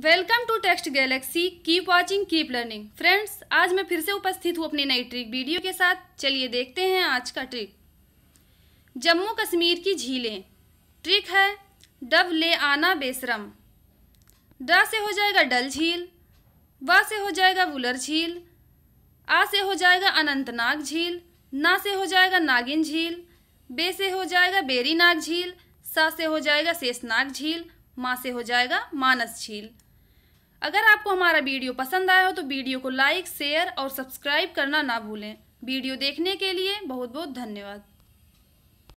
welcome to text galaxy keep watching keep learning friends आज मैं फिर से उपस्थित हूँ अपनी नई ट्रिक वीडियो के साथ चलिए देखते हैं आज का ट्रिक जम्मू कश्मीर की झीलें ट्रिक है डब ले आना बेसरम ड से हो जाएगा डल झील व से हो जाएगा वुलर झील आ से हो जाएगा अनंतनाग झील ना से हो जाएगा नागिन झील बे से हो जाएगा बेरीनाग झील सा से हो जाएगा शेषनाग झील माँ से हो जाएगा मानस झील अगर आपको हमारा वीडियो पसंद आया हो तो वीडियो को लाइक शेयर और सब्सक्राइब करना ना भूलें वीडियो देखने के लिए बहुत बहुत धन्यवाद